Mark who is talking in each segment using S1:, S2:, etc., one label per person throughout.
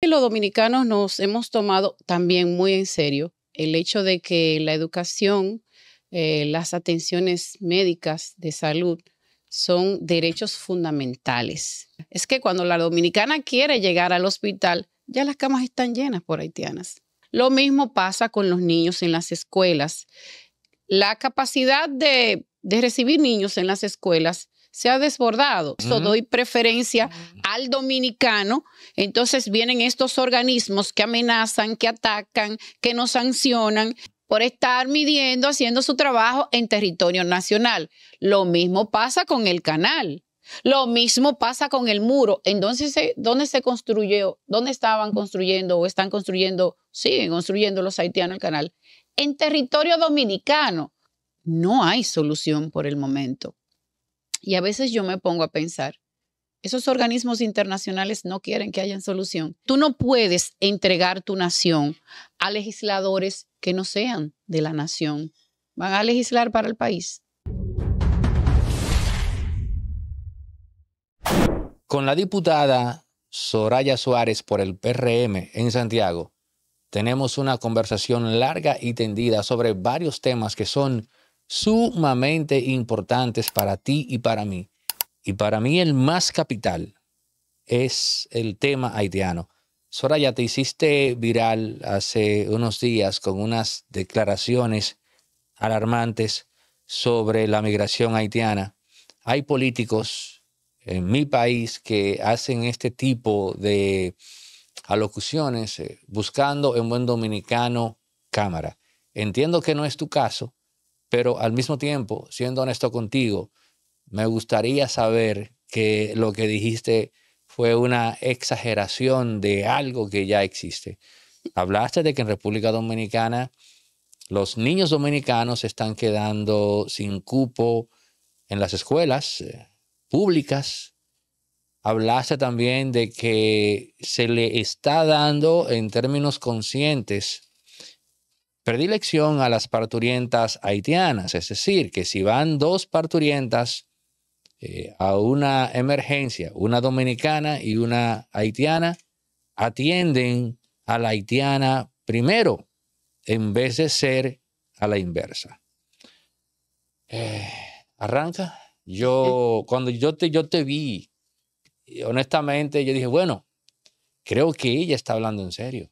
S1: Los dominicanos nos hemos tomado también muy en serio el hecho de que la educación, eh, las atenciones médicas de salud son derechos fundamentales. Es que cuando la dominicana quiere llegar al hospital, ya las camas están llenas por haitianas. Lo mismo pasa con los niños en las escuelas. La capacidad de, de recibir niños en las escuelas se ha desbordado. Yo doy preferencia al dominicano. Entonces vienen estos organismos que amenazan, que atacan, que nos sancionan por estar midiendo, haciendo su trabajo en territorio nacional. Lo mismo pasa con el canal. Lo mismo pasa con el muro. Entonces, eh, ¿dónde se construyó? ¿Dónde estaban construyendo o están construyendo? Siguen construyendo los haitianos el canal. En territorio dominicano. No hay solución por el momento. Y a veces yo me pongo a pensar, esos organismos internacionales no quieren que haya solución. Tú no puedes entregar tu nación a legisladores que no sean de la nación. Van a legislar para el país.
S2: Con la diputada Soraya Suárez por el PRM en Santiago, tenemos una conversación larga y tendida sobre varios temas que son sumamente importantes para ti y para mí. Y para mí el más capital es el tema haitiano. Soraya, te hiciste viral hace unos días con unas declaraciones alarmantes sobre la migración haitiana. Hay políticos en mi país que hacen este tipo de alocuciones eh, buscando en buen dominicano cámara. Entiendo que no es tu caso, pero al mismo tiempo, siendo honesto contigo, me gustaría saber que lo que dijiste fue una exageración de algo que ya existe. Hablaste de que en República Dominicana los niños dominicanos están quedando sin cupo en las escuelas eh, públicas. Hablaste también de que se le está dando en términos conscientes predilección a las parturientas haitianas, es decir, que si van dos parturientas eh, a una emergencia, una dominicana y una haitiana, atienden a la haitiana primero en vez de ser a la inversa. Eh, arranca. Yo, cuando yo te, yo te vi, honestamente, yo dije, bueno, creo que ella está hablando en serio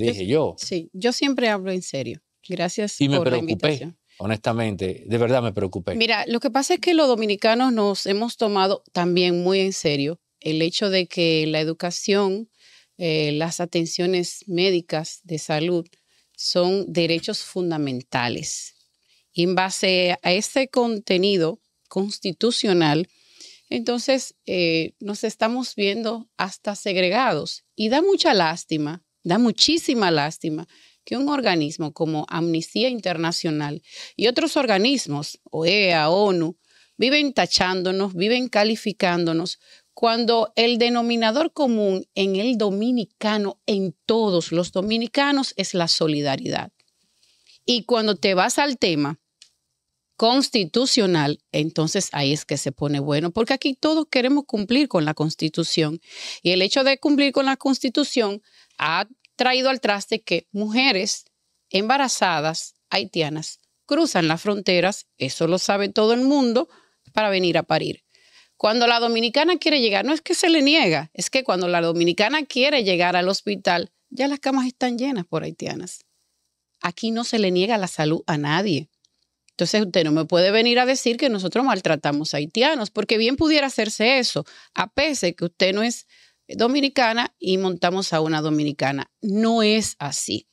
S2: dije yo. Sí, yo siempre hablo en serio. Gracias y me por preocupé. honestamente, de verdad me preocupé.
S1: Mira, lo que pasa es que los dominicanos nos hemos tomado también muy en serio el hecho de que la educación, eh, las atenciones médicas de salud son derechos fundamentales. Y en base a ese contenido constitucional, entonces eh, nos estamos viendo hasta segregados. Y da mucha lástima Da muchísima lástima que un organismo como Amnistía Internacional y otros organismos, OEA, ONU, viven tachándonos, viven calificándonos, cuando el denominador común en el dominicano, en todos los dominicanos, es la solidaridad. Y cuando te vas al tema constitucional, entonces ahí es que se pone bueno, porque aquí todos queremos cumplir con la constitución. Y el hecho de cumplir con la constitución ha traído al traste que mujeres embarazadas haitianas cruzan las fronteras, eso lo sabe todo el mundo, para venir a parir. Cuando la dominicana quiere llegar, no es que se le niega, es que cuando la dominicana quiere llegar al hospital, ya las camas están llenas por haitianas. Aquí no se le niega la salud a nadie. Entonces usted no me puede venir a decir que nosotros maltratamos a haitianos, porque bien pudiera hacerse eso, a pesar que usted no es dominicana y montamos a una dominicana. No es así.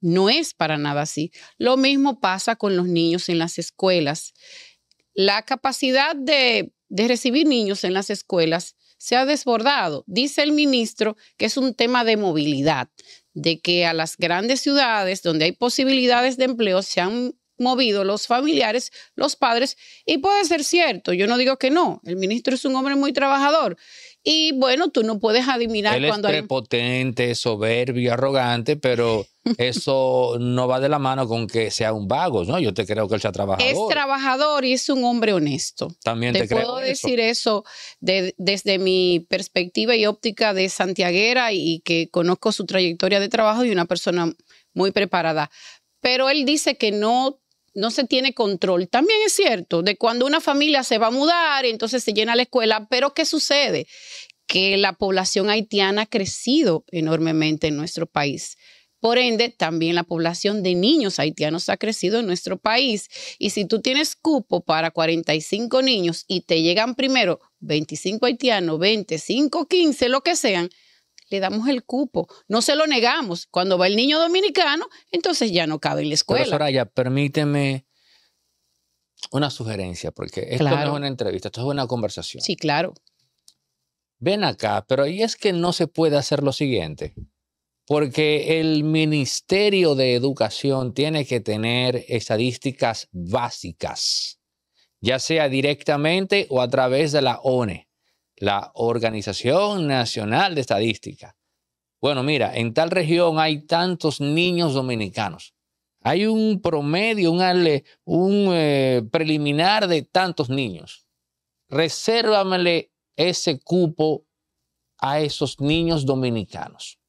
S1: No es para nada así. Lo mismo pasa con los niños en las escuelas. La capacidad de, de recibir niños en las escuelas se ha desbordado. Dice el ministro que es un tema de movilidad, de que a las grandes ciudades donde hay posibilidades de empleo se han movido los familiares, los padres, y puede ser cierto, yo no digo que no, el ministro es un hombre muy trabajador y bueno, tú no puedes adivinar cuando. Es
S2: prepotente, soberbio, arrogante, pero eso no va de la mano con que sea un vago, ¿no? Yo te creo que él sea trabajador. Es
S1: trabajador y es un hombre
S2: honesto. También te, puedo decir
S1: eso desde mi perspectiva y óptica de santiaguera y que conozco su trayectoria de trabajo y una persona muy preparada. Pero él dice que no no se tiene control. También es cierto, de cuando una familia se va a mudar y entonces se llena la escuela, pero ¿qué sucede? Que la población haitiana ha crecido enormemente en nuestro país. Por ende, también la población de niños haitianos ha crecido en nuestro país. Y si tú tienes cupo para 45 niños y te llegan primero 25 haitianos, 25, 15, lo que sean, le damos el cupo, no se lo negamos. Cuando va el niño dominicano, entonces ya no cabe en la escuela. Pero Soraya,
S2: permíteme una sugerencia, porque esto no es una entrevista, esto es una conversación. Sí, claro. Ven acá, pero ahí es que no se puede hacer lo siguiente, porque el Ministerio de Educación tiene que tener estadísticas básicas, ya sea directamente o a través de la ONE la Organización Nacional de Estadística. Bueno, mira, en tal región hay tantos niños dominicanos. Hay un promedio, un, un eh, preliminar de tantos niños. Resérvamele ese cupo a esos niños dominicanos.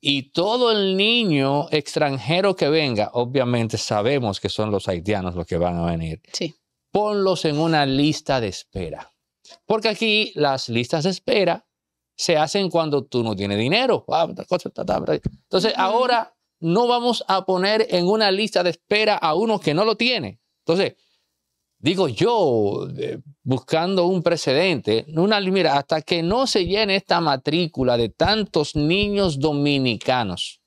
S2: Y todo el niño extranjero que venga, obviamente sabemos que son los haitianos los que van a venir. Sí. Ponlos en una lista de espera. Porque aquí las listas de espera se hacen cuando tú no tienes dinero. Ah, Entonces ahora no vamos a poner en una lista de espera a uno que no lo tiene. Entonces, digo yo, eh, buscando un precedente, una, mira, hasta que no se llene esta matrícula de tantos niños dominicanos.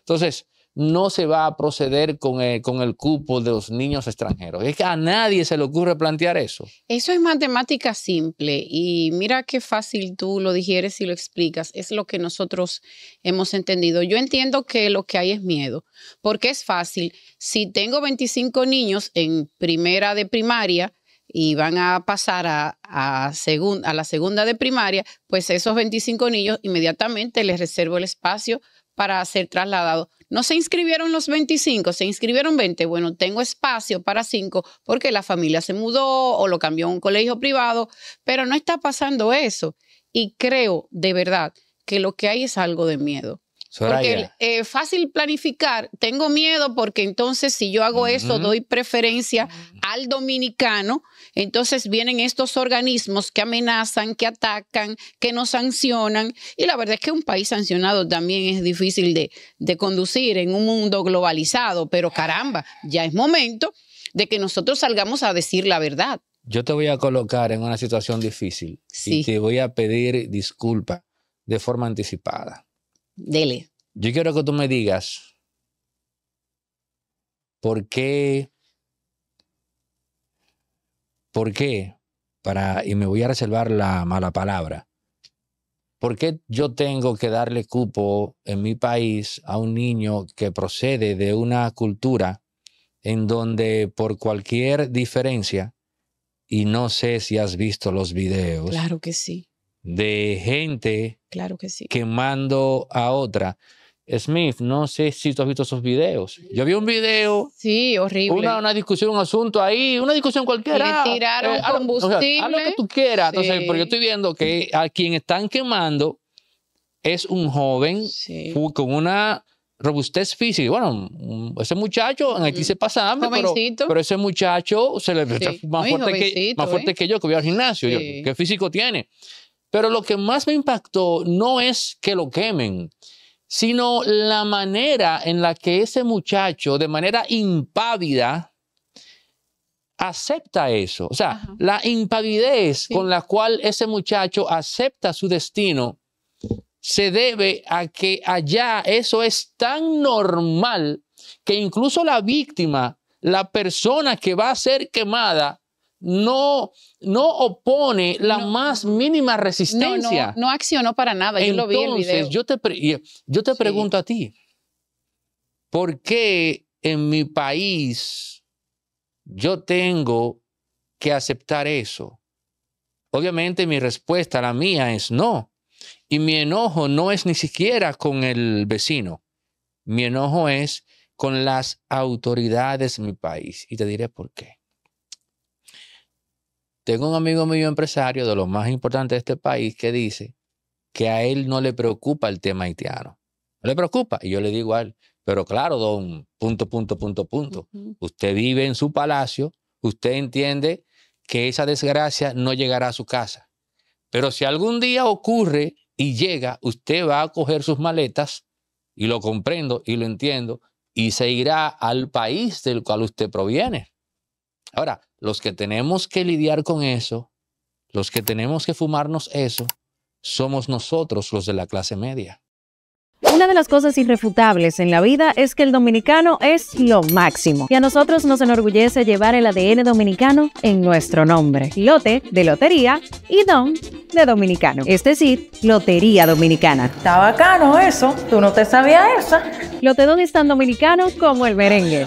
S2: Entonces, no se va a proceder con el, eh, con el cupo de los niños extranjeros. Es que a nadie se le ocurre plantear eso.
S1: Eso es matemática simple y mira qué fácil tú lo digieres y lo explicas. Es lo que nosotros hemos entendido. Yo entiendo que lo que hay es miedo, porque es fácil. Si tengo 25 niños en primera de primaria, y van a pasar a, a, a, la segunda de primaria, pues esos 25 niños inmediatamente les reservo el espacio para ser trasladado. No se inscribieron los 25, se inscribieron 20. Bueno, tengo espacio para 5 porque la familia se mudó o lo cambió a un colegio privado, pero no está pasando eso. Y creo de verdad que lo que hay es algo de miedo. Soraya. Porque eh, fácil planificar, tengo miedo porque entonces si yo hago eso, doy preferencia al dominicano, entonces vienen estos organismos que amenazan, que atacan, que nos sancionan, y la verdad es que un país sancionado también es difícil de, de conducir en un mundo globalizado, pero caramba, ya es momento de que nosotros salgamos a decir la verdad.
S2: Yo te voy a colocar en una situación difícil y te voy a pedir disculpa de forma anticipada. Dele. Yo quiero que tú me digas por qué, por qué, para, y me voy a reservar la mala palabra, por qué yo tengo que darle cupo en mi país a un niño que procede de una cultura en donde por cualquier diferencia, y no sé si has visto los videos. Claro que sí de gente quemando a otra. Smith, no sé si tú has visto esos videos. Yo vi un video. Sí, horrible. Una, una discusión, un asunto ahí, una discusión cualquiera. Le tiraron combustible. Eh, lo que tú quieras. pero yo estoy viendo que a quien están quemando es un joven con una robustez física. Bueno, mm, ese muchacho, en mm. se pasa pero, pero, ese muchacho se le más, fuerte que, más fuerte ¿eh? que yo, que voy al gimnasio. Yo, ¿Qué físico tiene? Pero lo que más me impactó no es que lo quemen, sino la manera en la que ese muchacho, de manera impávida, acepta eso. O sea, la impavidez con la cual ese muchacho acepta su destino se debe a que allá eso es tan normal que incluso la víctima, la persona que va a ser quemada, no, no opone la más mínima resistencia. No,
S1: no, accionó para nada, yo lo vi el video.
S2: Yo te, yo te pregunto a ti, ¿por qué en mi país yo tengo que aceptar eso? Obviamente mi respuesta, la mía, es no. Y mi enojo no es ni siquiera con el vecino. Mi enojo es con las autoridades de mi país. Y te diré por qué. Tengo un amigo mío empresario de los más importantes de este país que dice que a él no le preocupa el tema haitiano. No le preocupa. Y yo le digo a él, pero claro, don, punto, punto, punto, punto. Usted vive en su palacio, usted entiende que esa desgracia no llegará a su casa. Pero si algún día ocurre y llega, usted va a coger sus maletas, y lo comprendo y lo entiendo, y se irá al país del cual usted proviene. Ahora, los que tenemos que lidiar con eso, los que tenemos que fumarnos eso, somos nosotros los de la clase media.
S1: Una de las cosas irrefutables en la vida es que el dominicano es lo máximo y a nosotros nos enorgullece llevar el ADN dominicano en nuestro nombre. Lote de lotería y don de dominicano, es decir, Lotería Dominicana. Está bacano eso, tú no te sabías eso. Lote don es tan dominicano como el merengue.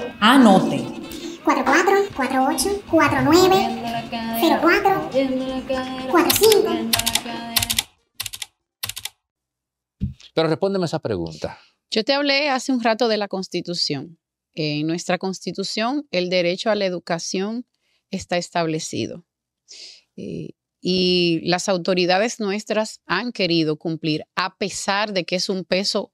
S2: Anote. 44, 48, 49, 04, 45. Pero respóndeme esa pregunta. Yo
S1: te hablé hace un rato de la Constitución. En nuestra Constitución, el derecho a la educación está establecido. Eh, y las autoridades nuestras han querido cumplir, a pesar de que es un peso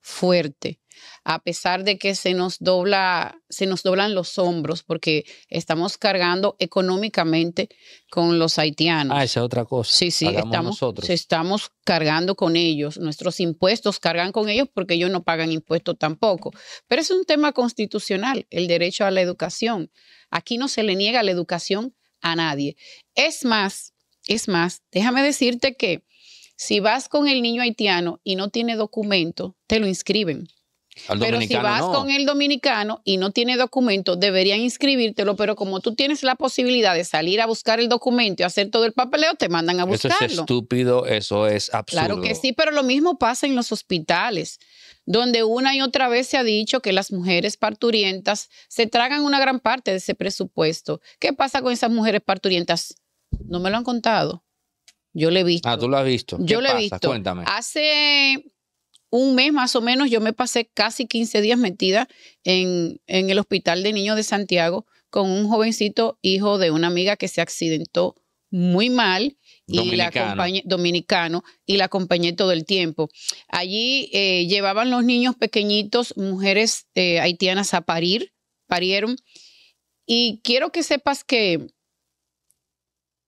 S1: fuerte a pesar de que se nos dobla, se nos doblan los hombros porque estamos cargando económicamente con los ah, haitianos.
S2: Ah, esa es otra cosa. Sí, sí, estamos, nosotros.
S1: estamos cargando con ellos. Nuestros impuestos cargan con ellos porque ellos no pagan impuestos tampoco. Pero es un tema constitucional, el derecho a la educación. Aquí no se le niega la educación a nadie. Es más, es más, déjame decirte que si vas con el niño haitiano y no tiene documento, te lo inscriben
S2: pero si vas con
S1: el dominicano y no tiene documento, deberían inscribírtelo, pero como tú tienes la posibilidad de salir a buscar el documento y hacer todo el papeleo, te mandan a buscarlo. Eso es
S2: estúpido, eso es absurdo. Claro que sí,
S1: pero lo mismo pasa en los hospitales, donde una y otra vez se ha dicho que las mujeres parturientas se tragan una gran parte de ese presupuesto. ¿Qué pasa con esas mujeres parturientas? No me lo han contado.
S2: Yo le he ah, visto. Ah, tú lo has visto. Yo le he visto. Cuéntame.
S1: Hace un mes más o menos, yo me pasé casi 15 días metida en, en el hospital de niños de Santiago con un jovencito hijo de una amiga que se accidentó muy mal y la acompañé, dominicano y la acompañé todo el tiempo. Allí eh, llevaban los niños pequeñitos, mujeres eh, haitianas a parir, parieron. Y quiero que sepas que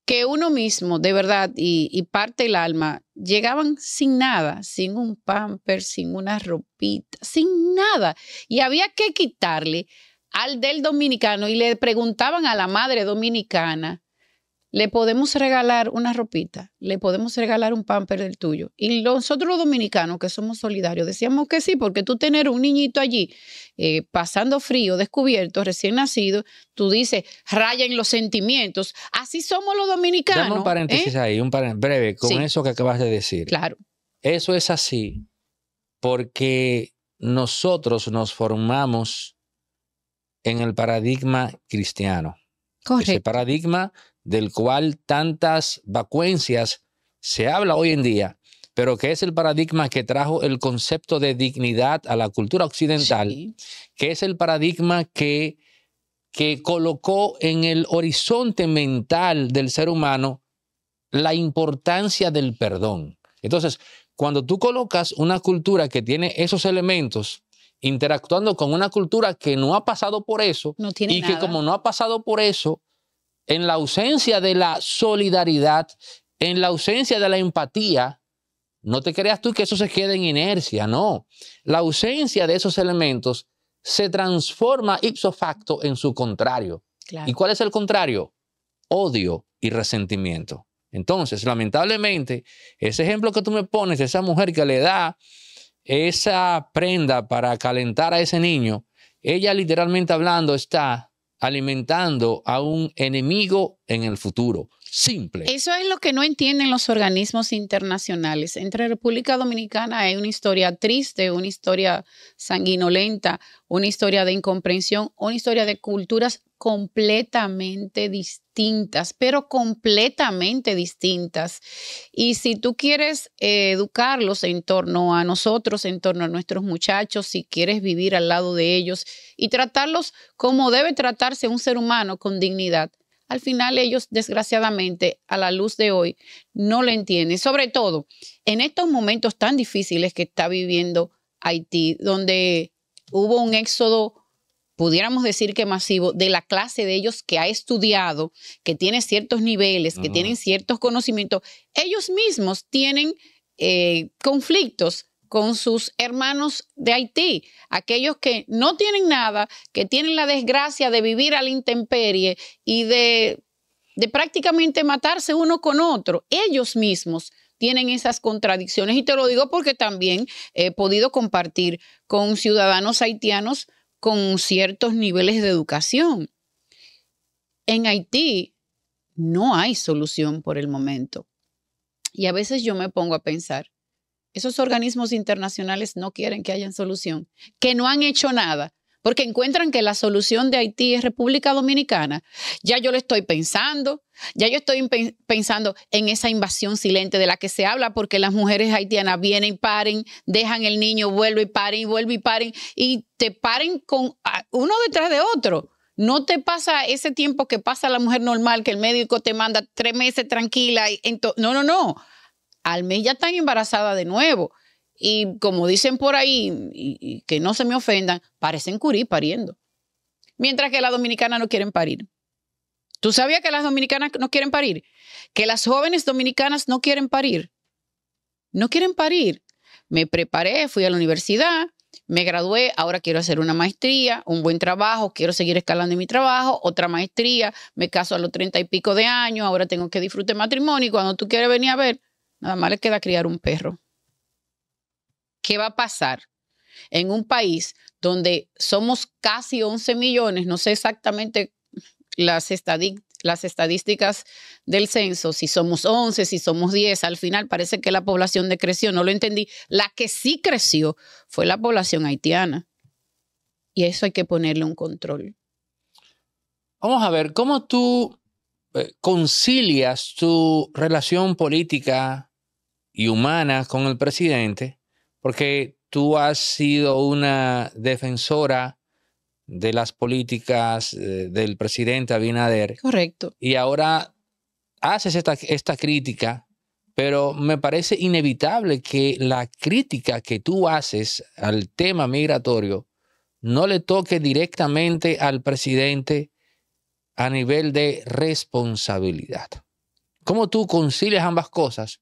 S1: que uno mismo, de verdad, y, parte el alma, llegaban sin nada, sin un pamper, sin una ropita, sin nada. Y había que quitarle al del dominicano y le preguntaban a la madre dominicana le podemos regalar una ropita, le podemos regalar un pamper del tuyo. Y nosotros los dominicanos que somos solidarios decíamos que sí, porque tú tener un niñito allí eh, pasando frío, descubierto, recién nacido, tú dices, rayan los sentimientos. Así somos los dominicanos. Dame un paréntesis
S2: ¿eh? ahí, un breve, con eso que acabas de decir. Claro. Eso es así porque nosotros nos formamos en el paradigma cristiano. Correcto. Ese paradigma del cual tantas vacuencias se habla hoy en día, pero que es el paradigma que trajo el concepto de dignidad a la cultura occidental, que es el paradigma que, que colocó en el horizonte mental del ser humano la importancia del perdón. Entonces, cuando tú colocas una cultura que tiene esos elementos, interactuando con una cultura que no ha pasado por eso y que como no ha pasado por eso, en la ausencia de la solidaridad, en la ausencia de la empatía, no te creas tú que eso se queda en inercia, no. La ausencia de esos elementos se transforma ipso facto en su contrario. ¿Y cuál es el contrario? Odio y resentimiento. Entonces, lamentablemente, ese ejemplo que tú me pones, esa mujer que le da esa prenda para calentar a ese niño, ella literalmente hablando está alimentando a un enemigo en el futuro. Simple.
S1: Eso es lo que no entienden los organismos internacionales. Entre República Dominicana hay una historia triste, una historia sanguinolenta, una historia de incomprensión, una historia de culturas completamente distintas distintas, pero completamente distintas. Y si tú quieres eh, educarlos en torno a nosotros, en torno a nuestros muchachos, si quieres vivir al lado de ellos y tratarlos como debe tratarse un ser humano con dignidad, al final ellos desgraciadamente a la luz de hoy no lo entienden, sobre todo en estos momentos tan difíciles que está viviendo Haití, donde hubo un éxodo pudiéramos decir que masivo, de la clase de ellos que ha estudiado, que tiene ciertos niveles, que tienen ciertos conocimientos, ellos mismos tienen eh, conflictos con sus hermanos de Haití, aquellos que no tienen nada, que tienen la desgracia de vivir a la intemperie y de, de prácticamente matarse uno con otro. Ellos mismos tienen esas contradicciones y te lo digo porque también he podido compartir con ciudadanos haitianos con ciertos niveles de educación. En Haití no hay solución por el momento. Y a veces yo me pongo a pensar, esos organismos internacionales no quieren que haya solución, que no han hecho nada porque encuentran que la solución de Haití es República Dominicana, ya yo lo estoy pensando, ya yo estoy pensando en esa invasión silente de la que se habla, porque las mujeres haitianas vienen y paren, dejan el niño, vuelven y paren, y vuelven y paren, y te paren con uno detrás de otro. No te pasa ese tiempo que pasa la mujer normal, que el médico te manda tres meses tranquila. no, no, no. Al mes ya están embarazadas de nuevo y como dicen por ahí, y, que no se me ofendan, parecen curir pariendo. Mientras que las dominicanas no quieren parir. ¿Tú sabías que las dominicanas no quieren parir? Que las jóvenes dominicanas no quieren parir. No quieren parir. Me preparé, fui a la universidad, me gradué, ahora quiero hacer una maestría, un buen trabajo, quiero seguir escalando en mi trabajo, otra maestría, me caso a los treinta y pico de años, ahora tengo que disfrutar matrimonio y cuando tú quieres venir a ver, nada más le queda criar un perro. ¿Qué va a pasar en un país donde somos casi 11 millones? No sé exactamente las, estadísticas del censo, si somos 11, si somos 10, al final parece que la población decreció, no lo entendí. La que sí creció fue la población haitiana. Y eso hay que ponerle
S2: un control. Vamos a ver, ¿cómo tú eh, concilias tu relación política y humana con el presidente porque tú has sido una defensora de las políticas eh, del presidente Abinader. Correcto. Y ahora haces esta, esta crítica, pero me parece inevitable que la crítica que tú haces al tema migratorio no le toque directamente al presidente a nivel de responsabilidad. ¿Cómo tú concilias ambas cosas?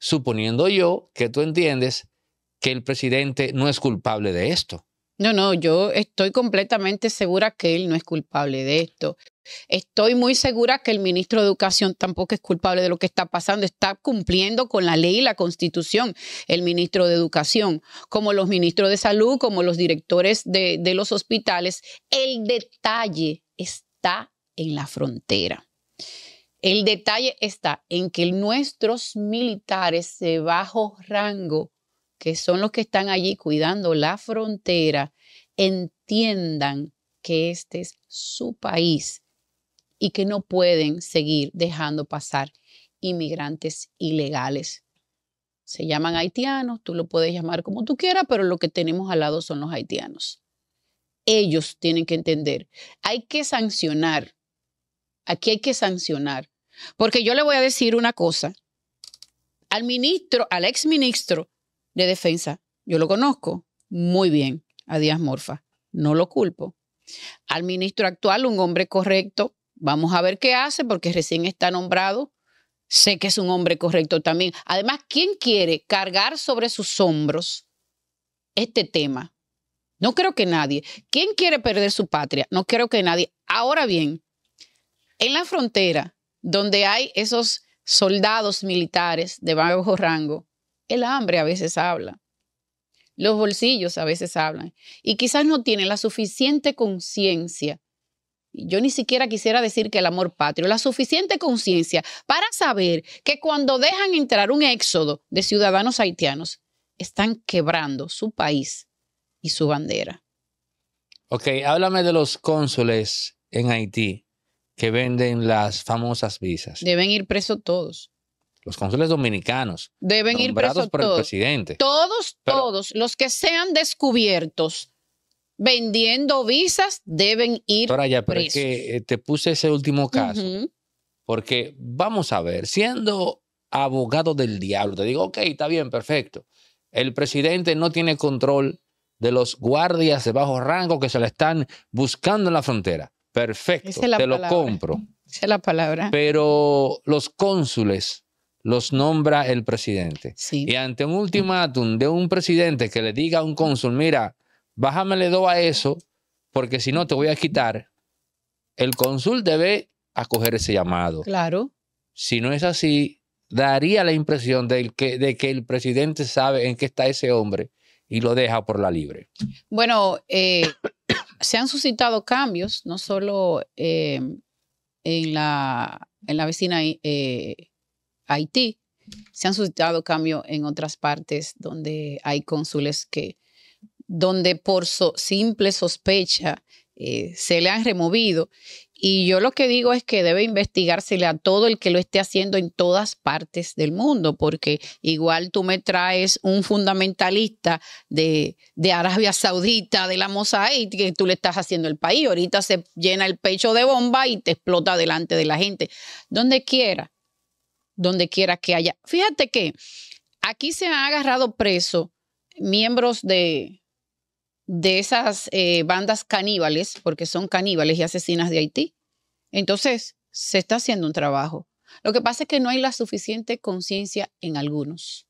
S2: Suponiendo yo que tú entiendes que el presidente no es culpable de esto.
S1: No, no, yo estoy completamente segura que él no es culpable de esto. Estoy muy segura que el ministro de Educación tampoco es culpable de lo que está pasando. Está cumpliendo con la ley y la constitución el ministro de Educación, como los ministros de salud, como los directores de, de los hospitales. El detalle está en la frontera. El detalle está en que nuestros militares de bajo rango que son los que están allí cuidando la frontera, entiendan que este es su país y que no pueden seguir dejando pasar inmigrantes ilegales. Se llaman haitianos, tú lo puedes llamar como tú quieras, pero lo que tenemos al lado son los haitianos. Ellos tienen que entender. Hay que sancionar. Aquí hay que sancionar. Porque yo le voy a decir una cosa. Al ministro, al exministro de defensa. Yo lo conozco muy bien a Díaz Morfa, no lo culpo. Al ministro actual, un hombre correcto, vamos a ver qué hace porque recién está nombrado. Sé que es un hombre correcto también. Además, ¿quién quiere cargar sobre sus hombros este tema? No creo que nadie. ¿Quién quiere perder su patria? No creo que nadie. Ahora bien, en la frontera, donde hay esos soldados militares de bajo rango, el hambre a veces habla. Los bolsillos a veces hablan. Y quizás no tienen la suficiente conciencia. Yo ni siquiera quisiera decir que el amor patrio, la suficiente conciencia para saber que cuando dejan entrar un éxodo de ciudadanos haitianos, están quebrando su país y su bandera.
S2: Ok, háblame de los cónsules en Haití que venden las famosas visas.
S1: Deben ir presos todos
S2: los cónsules dominicanos
S1: deben ir presos por el presidente. Todos, todos los que sean descubiertos vendiendo visas deben ir Ahora ya, pero
S2: que eh, te puse ese último caso. Porque vamos a ver, siendo abogado del diablo, te digo, ok, está bien, perfecto. El presidente no tiene control de los guardias de bajo rango que se le están buscando en la frontera. Perfecto, te lo compro.
S1: Esa la palabra.
S2: Pero los cónsules los nombra el presidente. Sí. Y ante un ultimátum de un presidente que le diga a un cónsul, mira, bájamele dos a eso, porque si no te voy a quitar, el cónsul debe acoger ese llamado. Claro. Si no es así, daría la impresión de que, de que el presidente sabe en qué está ese hombre y lo deja por la libre.
S1: Bueno, eh, se han suscitado cambios, no solo eh, en, la, en la vecina... Eh, Haití, se han suscitado cambios en otras partes donde hay cónsules que, donde por simple sospecha eh, se le han removido. Y yo lo que digo es que debe investigársele a todo el que lo esté haciendo en todas partes del mundo, porque igual tú me traes un fundamentalista de, de Arabia Saudita, de la Mosaic, que tú le estás haciendo el país. Ahorita se llena el pecho de bomba y te explota delante de la gente. Donde quiera donde quiera que haya. Fíjate que aquí se han agarrado preso miembros de, de esas eh, bandas caníbales, porque son caníbales y asesinas de Haití. Entonces, se está haciendo un trabajo. Lo que pasa es que no hay la suficiente conciencia en algunos.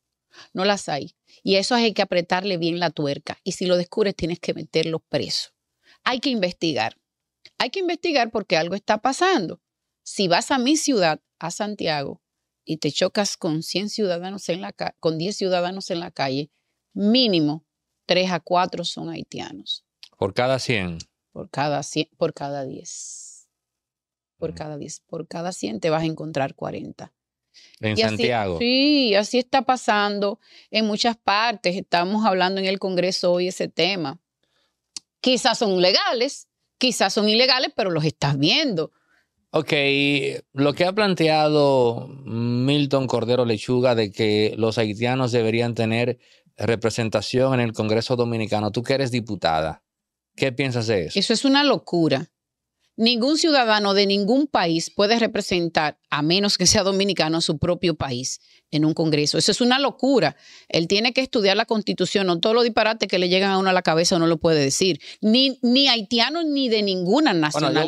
S1: No las hay. Y eso hay que apretarle bien la tuerca. Y si lo descubres, tienes que meterlo preso. Hay que investigar. Hay que investigar porque algo está pasando. Si vas a mi ciudad, a Santiago, y te chocas con 100 ciudadanos en la con 10 ciudadanos en la calle, mínimo 3 a 4 son haitianos.
S2: Por cada 100. Por
S1: cada 100, por cada 10. Mm. Por cada 10, por cada 100 te vas a encontrar 40.
S2: En Santiago.
S1: sí, así está pasando en muchas partes. Estamos hablando en el Congreso hoy ese tema. Quizás son legales, quizás son ilegales, pero los
S2: estás viendo. Ok, lo que ha planteado Milton Cordero Lechuga de que los haitianos deberían tener representación en el Congreso Dominicano, tú que eres diputada, ¿qué piensas de eso? Eso es una locura.
S1: Ningún ciudadano de ningún país puede representar, a menos que sea dominicano, a su propio país en un Congreso. Eso es una locura. Él tiene que estudiar la Constitución. No todos los disparates que le llegan a uno a la cabeza no lo puede decir. Ni, ni haitiano ni de ninguna nacionalidad.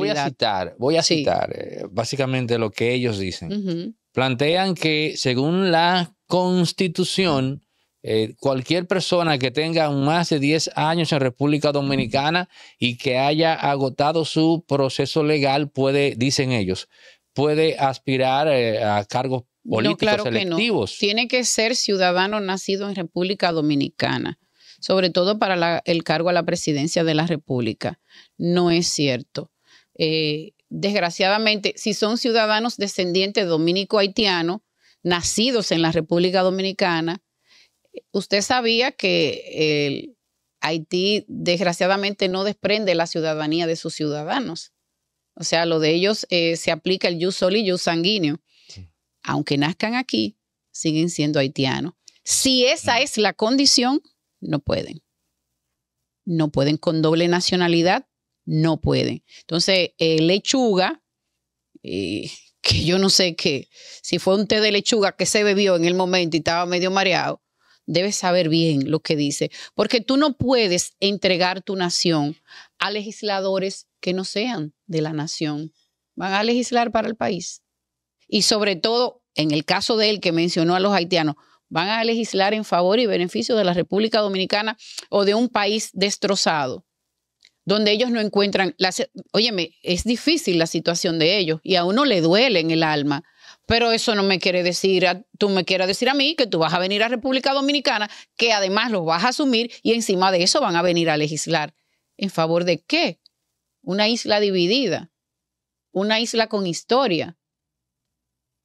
S2: voy a citar, eh, básicamente lo que ellos dicen. Plantean que según la Constitución, eh, cualquier persona que tenga más de 10 años en República Dominicana y que haya agotado su proceso legal puede, dicen ellos, puede aspirar eh, a cargos políticos no, claro Que no.
S1: Tiene que ser ciudadano nacido en República Dominicana, sobre todo para el cargo a la presidencia de la República. No es cierto. Eh, desgraciadamente, si son ciudadanos descendientes dominico-haitiano, nacidos en la República Dominicana, Usted sabía que el Haití desgraciadamente no desprende la ciudadanía de sus ciudadanos. O sea, lo de ellos eh, se aplica el jus soli y jus sanguíneo. Aunque nazcan aquí, siguen siendo haitianos. Si esa es la condición, no pueden. No pueden con doble nacionalidad, no pueden. Entonces, lechuga, eh, que yo no sé qué, si fue un té de lechuga que se bebió en el momento y estaba medio mareado, debes saber bien lo que dice, porque tú no puedes entregar tu nación a legisladores que no sean de la nación. Van a legislar para el país. Y sobre todo, en el caso de él que mencionó a los haitianos, van a legislar en favor y beneficio de la República Dominicana o de un país destrozado, donde ellos no encuentran... óyeme, es difícil la situación de ellos y a uno le duele en el alma pero eso no me quiere decir, tú me quieres decir a mí que tú vas a venir a República Dominicana, que además los vas a asumir y encima de eso van a venir a legislar. ¿En favor de qué? Una isla dividida, una isla con historia.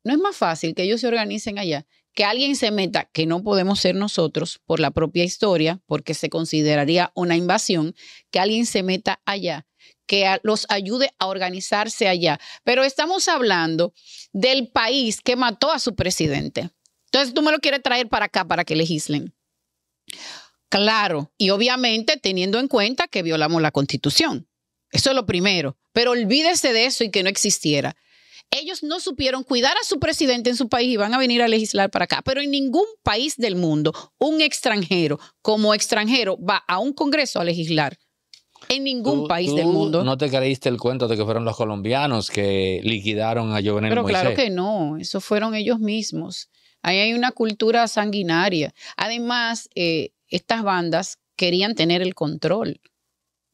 S1: No es más fácil que ellos se organicen allá que alguien se meta, que no podemos ser nosotros por la propia historia, porque se consideraría una invasión, que alguien se meta allá, que los ayude a organizarse allá. Pero estamos hablando del país que mató a su presidente. Entonces tú me lo quieres traer para acá para que legislen. Claro, y obviamente teniendo en cuenta que violamos la constitución. Eso es lo primero. Pero olvídese de eso y que no existiera ellos no supieron cuidar a su presidente en su país y van a venir a legislar para acá. Pero en ningún país del mundo un extranjero como extranjero va a un Congreso a legislar. En ningún país del mundo.
S2: No te creíste el cuento de que fueron los colombianos que liquidaron a Jovenel Pero claro que
S1: no, eso fueron ellos mismos. Ahí hay una cultura sanguinaria. Además, eh, estas bandas querían tener el control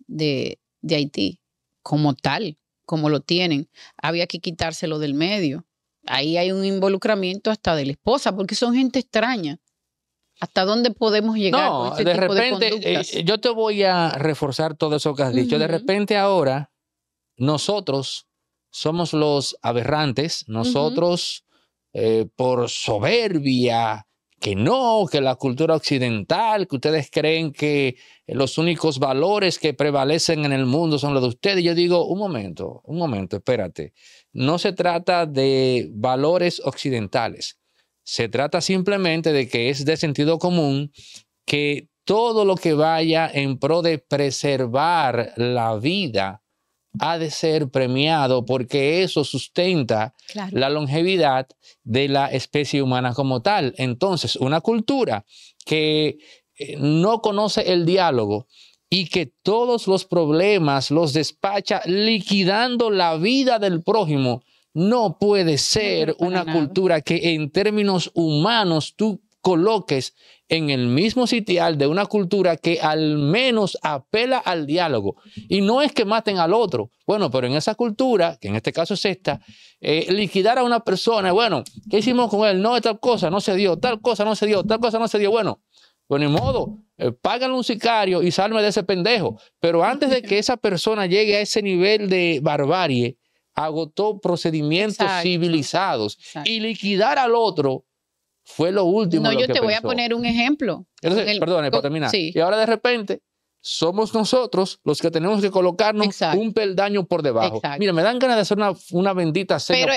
S1: de Haití como tal como lo tienen, había que quitárselo del medio. Ahí hay un involucramiento hasta de la esposa, porque son gente extraña. ¿Hasta dónde podemos llegar? de repente, eh,
S2: yo te voy a reforzar todo eso que has dicho. De repente ahora, nosotros somos los aberrantes, nosotros eh, por soberbia, que no, que la cultura occidental, que ustedes creen que los únicos valores que prevalecen en el mundo son los de ustedes. Yo digo, un momento, un momento, espérate. No se trata de valores occidentales. Se trata simplemente de que es de sentido común que todo lo que vaya en pro de preservar la vida ha de ser premiado porque eso sustenta la longevidad de la especie humana como tal. Entonces, una cultura que eh, no conoce el diálogo y que todos los problemas los despacha liquidando la vida del prójimo, no puede ser una cultura que en términos humanos tú coloques en el mismo sitial de una cultura que al menos apela al diálogo. Y no es que maten al otro. Bueno, pero en esa cultura, que en este caso es esta, eh, liquidar a una persona, bueno, ¿qué hicimos con él? No, tal cosa no se dio, tal cosa no se dio, tal cosa no se dio. Bueno, bueno pues ni modo, eh, un sicario y salme de ese pendejo. Pero antes de que esa persona llegue a ese nivel de barbarie, agotó procedimientos civilizados. Y liquidar al otro fue lo último. No, yo te voy a poner
S1: un ejemplo. para terminar. Y
S2: ahora de repente somos nosotros los que tenemos que colocarnos un peldaño por debajo. Mira, me dan ganas de hacer una, bendita cena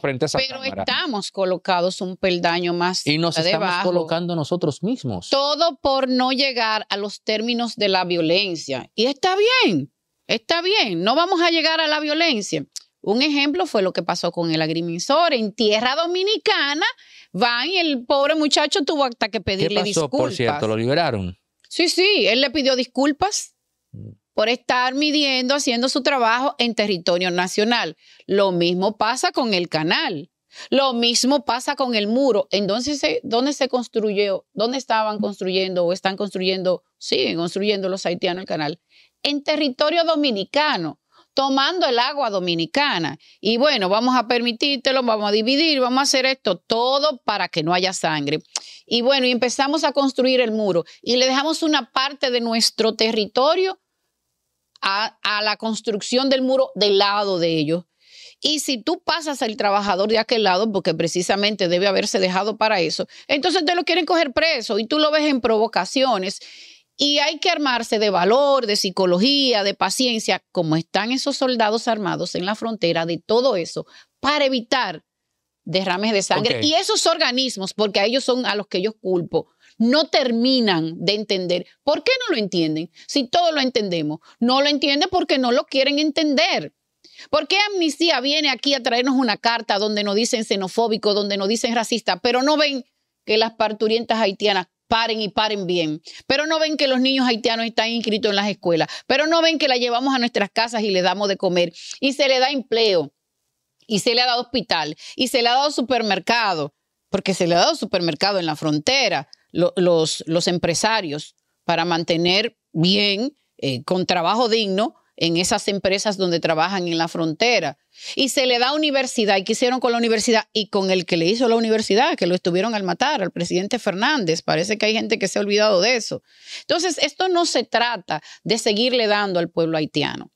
S2: frente a esa Pero
S1: estamos colocados un peldaño más Y nos estamos colocando
S2: nosotros mismos.
S1: Todo por no llegar a los términos de la violencia. Y está bien, está bien, no vamos a llegar a la violencia. Un ejemplo fue lo que pasó con el agrimensor en tierra dominicana. Van y el pobre muchacho tuvo hasta que pedirle ¿Qué pasó, disculpas. Por cierto, lo liberaron. Sí, sí, él le pidió disculpas mm. por estar midiendo, haciendo su trabajo en territorio nacional. Lo mismo pasa con el canal. Lo mismo pasa con el muro. Entonces, ¿dónde se construyó? ¿Dónde estaban construyendo o están construyendo? Siguen construyendo los haitianos el canal. En territorio dominicano tomando el agua dominicana. Y bueno, vamos a permitírtelo, vamos a dividir, vamos a hacer esto, todo para que no haya sangre. Y bueno, y empezamos a construir el muro y le dejamos una parte de nuestro territorio a, a la construcción del muro del lado de ellos. Y si tú pasas al trabajador de aquel lado, porque precisamente debe haberse dejado para eso, entonces te lo quieren coger preso y tú lo ves en provocaciones. Y hay que armarse de valor, de psicología, de paciencia, como están esos soldados armados en la frontera, de todo eso, para evitar derrames de sangre. Y esos organismos, porque a ellos son a los que yo culpo, no terminan de entender. ¿Por qué no lo entienden? Si todos lo entendemos, no lo entienden porque no lo quieren entender. ¿Por qué Amnistía viene aquí a traernos una carta donde nos dicen xenofóbico, donde nos dicen racista, pero no ven que las parturientas haitianas paren y paren bien. Pero no ven que los niños haitianos están inscritos en las escuelas, pero no ven que la llevamos a nuestras casas y le damos de comer y se le da empleo y se le ha dado hospital y se le ha dado supermercado, porque se le ha dado supermercado en la frontera, los, los empresarios, para mantener bien, eh, con trabajo digno, en esas empresas donde trabajan en la frontera. Y se le da universidad. ¿Y quisieron con la universidad? Y con el que le hizo la universidad, que lo estuvieron al matar, al presidente Fernández. Parece que hay gente que se ha olvidado de eso. Entonces, esto no se trata de seguirle dando al pueblo haitiano,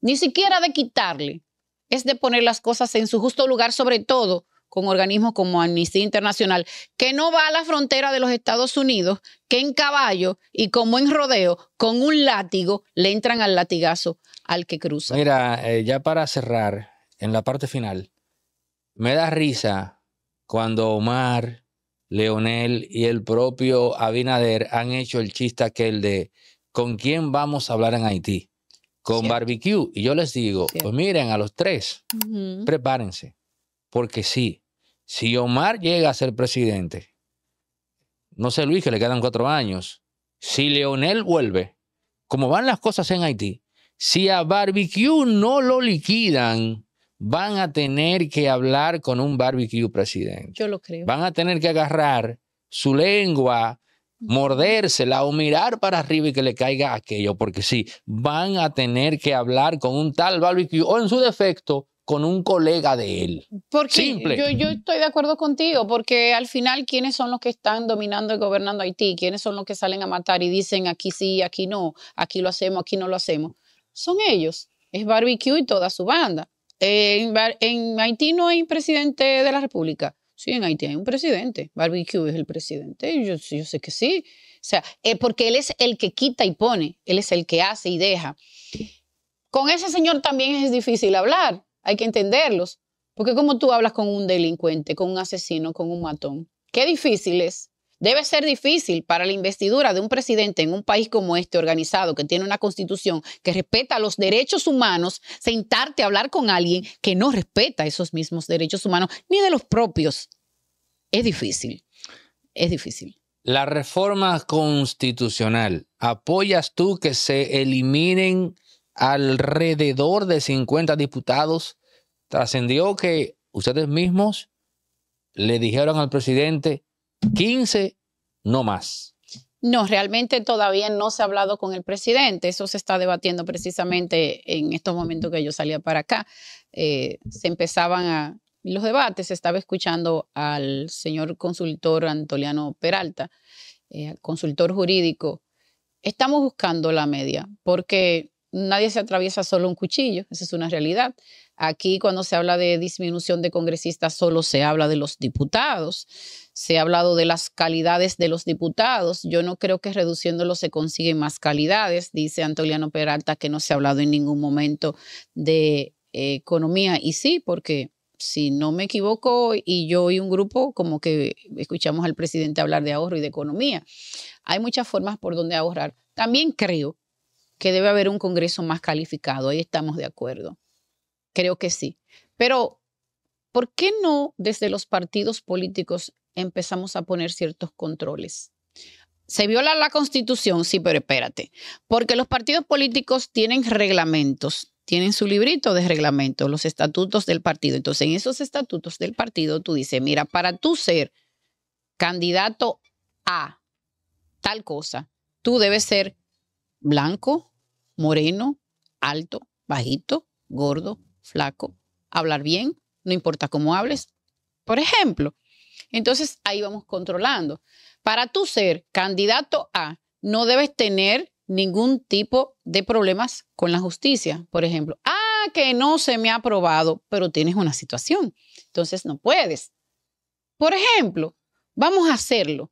S1: ni siquiera de quitarle. Es de poner las cosas en su justo lugar, sobre todo con organismos como Amnistía Internacional, que no va a la frontera de los Estados Unidos, que en caballo y como en rodeo, con un látigo, le entran al latigazo al que cruza.
S2: Mira, eh, ya para cerrar, en la parte final, me da risa cuando Omar, Leonel y el propio Abinader han hecho el chiste aquel de ¿con quién vamos a hablar en Haití? Con barbecue. Y yo les digo, pues miren, a los tres, prepárense, porque sí, si Omar llega a ser presidente, no sé Luis, que le quedan cuatro años, si Leonel vuelve, como van las cosas en Haití, si a Barbecue no lo liquidan, van a tener que hablar con un Barbecue presidente. Yo lo creo. Van a tener que agarrar su lengua, mordérsela o mirar para arriba y que le caiga aquello, porque sí, van a tener que hablar con un tal barbecue o en su defecto con un colega de él. Porque Simple. Yo,
S1: estoy de acuerdo contigo, porque al final, ¿quiénes son los que están dominando y gobernando Haití? ¿Quiénes son los que salen a matar y dicen aquí sí, aquí no, aquí lo hacemos, aquí no lo hacemos? Son ellos. Es Barbecue y toda su banda. En, Haití no hay presidente de la República. Sí, en Haití hay un presidente. Barbecue es el presidente. Yo, yo sé que sí. O sea, eh, porque él es el que quita y pone, él es el que hace y deja. Con ese señor también es difícil hablar, hay que entenderlos. Porque como tú hablas con un delincuente, con un asesino, con un matón, qué difícil es. Debe ser difícil para la investidura de un presidente en un país como este organizado, que tiene una constitución que respeta los derechos humanos, sentarte a hablar con alguien que no respeta esos mismos derechos humanos, ni de los propios. Es difícil, es difícil.
S2: La reforma constitucional, ¿apoyas tú que se eliminen alrededor de 50 diputados, trascendió que ustedes mismos le dijeron al presidente 15 no más.
S1: No, realmente todavía no se ha hablado con el presidente. Eso se está debatiendo precisamente en estos momentos que yo salía para acá. Eh, se empezaban a los debates. Estaba escuchando al señor consultor Antoliano Peralta, eh, consultor jurídico. Estamos buscando la media porque nadie se atraviesa solo un cuchillo, esa es una realidad. Aquí cuando se habla de disminución de congresistas, solo se habla de los diputados, se ha hablado de las calidades de los diputados. Yo no creo que reduciéndolo se consiguen más calidades, dice Antoliano Peralta, que no se ha hablado en ningún momento de eh, economía. Y sí, porque si no me equivoco, y yo y un grupo como que escuchamos al presidente hablar de ahorro y de economía. Hay muchas formas por donde ahorrar. También creo que debe haber un Congreso más calificado. Ahí estamos de acuerdo. Creo que sí. Pero, ¿por qué no desde los partidos políticos empezamos a poner ciertos controles? Se viola la constitución, sí, pero espérate, porque los partidos políticos tienen reglamentos, tienen su librito de reglamentos, los estatutos del partido. Entonces, en esos estatutos del partido tú dices, mira, para tú ser candidato a tal cosa, tú debes ser blanco, moreno, alto, bajito, gordo, flaco, hablar bien, no importa cómo hables, por ejemplo. Entonces ahí vamos controlando. Para tú ser candidato A, no debes tener ningún tipo de problemas con la justicia, por ejemplo. Ah, que no se me ha aprobado, pero tienes una situación. Entonces no puedes. Por ejemplo, vamos a hacerlo,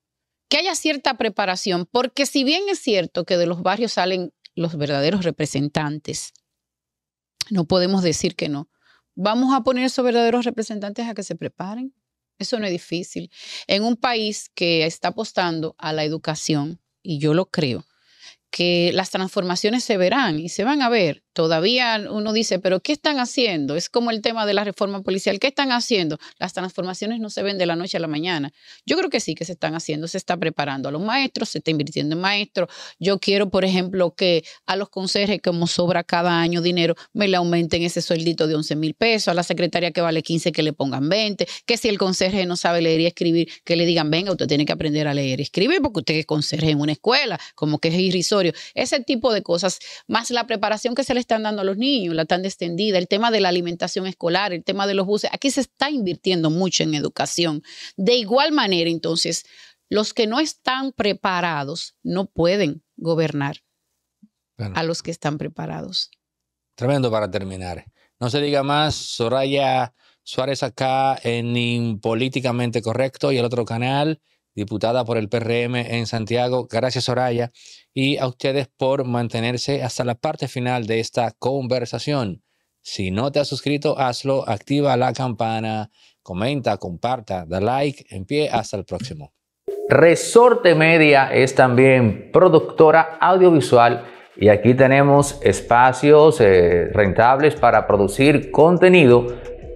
S1: que haya cierta preparación, porque si bien es cierto que de los barrios salen los verdaderos representantes. No podemos decir que no. Vamos a poner esos verdaderos representantes a que se preparen. Eso no es difícil. En un país que está apostando a la educación, y yo lo creo, que las transformaciones se verán y se van a ver. Todavía uno dice, pero ¿qué están haciendo? Es como el tema de la reforma policial. ¿Qué están haciendo? Las transformaciones no se ven de la noche a la mañana. Yo creo que sí que se están haciendo, se está preparando a los maestros, se está invirtiendo en maestros. Yo quiero, por ejemplo, que a los que como sobra cada año dinero, me le aumenten ese sueldito de 11 mil pesos, a la secretaria que vale 15, que le pongan 20, que si el conserje no sabe leer y escribir, que le digan, venga, usted tiene que aprender a leer y escribir porque usted es conserje en una escuela, como que es irrisorio ese tipo de cosas, más la preparación que se le están dando a los niños, la tan extendida, el tema de la alimentación escolar, el tema de los buses, aquí se está invirtiendo mucho en educación. De igual manera, entonces, los que no están preparados no pueden gobernar a los que están preparados.
S2: Tremendo para terminar. No se diga más, Soraya Suárez acá en Políticamente Correcto y el otro canal diputada por el PRM en Santiago. Gracias, Soraya, y a ustedes por mantenerse hasta la parte final de esta conversación. Si no te has suscrito, hazlo, activa la campana, comenta, comparta, da like, en pie, hasta el próximo. Resorte Media es también productora audiovisual y aquí tenemos espacios eh, rentables para producir contenido